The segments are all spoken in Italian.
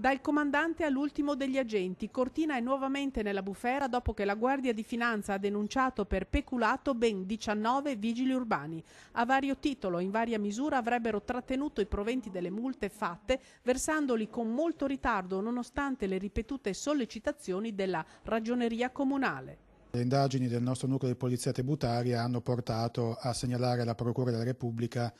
Dal comandante all'ultimo degli agenti, Cortina è nuovamente nella bufera dopo che la Guardia di Finanza ha denunciato per peculato ben 19 vigili urbani. A vario titolo, in varia misura, avrebbero trattenuto i proventi delle multe fatte, versandoli con molto ritardo nonostante le ripetute sollecitazioni della ragioneria comunale. Le indagini del nostro nucleo di polizia tributaria hanno portato a segnalare alla Procura della Repubblica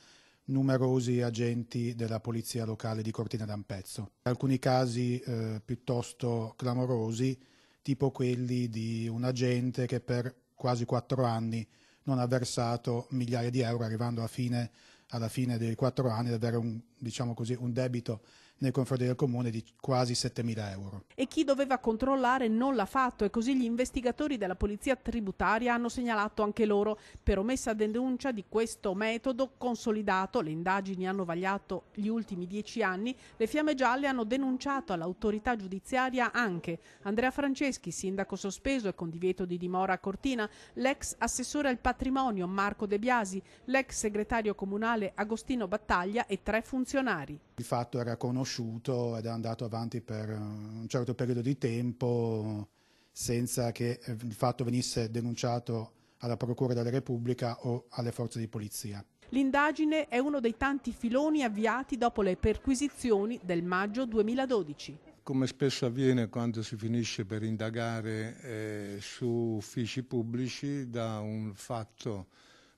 numerosi agenti della polizia locale di Cortina d'Ampezzo. Alcuni casi eh, piuttosto clamorosi, tipo quelli di un agente che per quasi quattro anni non ha versato migliaia di euro, arrivando fine, alla fine dei quattro anni ad avere un diciamo così, un debito nei confronti del comune di quasi 7.000 euro. E chi doveva controllare non l'ha fatto e così gli investigatori della polizia tributaria hanno segnalato anche loro per omessa denuncia di questo metodo consolidato. Le indagini hanno vagliato gli ultimi dieci anni. Le fiamme gialle hanno denunciato all'autorità giudiziaria anche Andrea Franceschi, sindaco sospeso e con divieto di dimora a Cortina, l'ex assessore al patrimonio Marco De Biasi, l'ex segretario comunale Agostino Battaglia e tre funzionari funzionari. Di fatto era conosciuto ed è andato avanti per eh, un certo periodo di tempo senza che eh, il fatto venisse denunciato alla Procura della Repubblica o alle forze di polizia. L'indagine è uno dei tanti filoni avviati dopo le perquisizioni del maggio 2012. Come spesso avviene quando si finisce per indagare eh, su uffici pubblici, da un fatto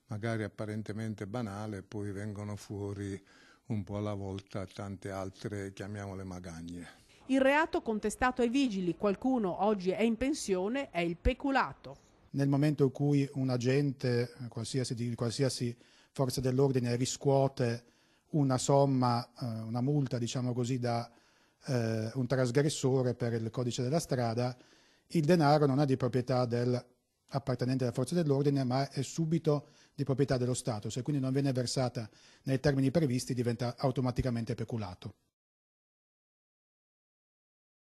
magari apparentemente banale poi vengono fuori un po' alla volta tante altre, chiamiamole magagne. Il reato contestato ai vigili, qualcuno oggi è in pensione, è il peculato. Nel momento in cui un agente qualsiasi, di qualsiasi forza dell'ordine riscuote una somma, eh, una multa, diciamo così, da eh, un trasgressore per il codice della strada, il denaro non è di proprietà del appartenente alle forze dell'ordine, ma è subito di proprietà dello Stato, se quindi non viene versata nei termini previsti diventa automaticamente peculato.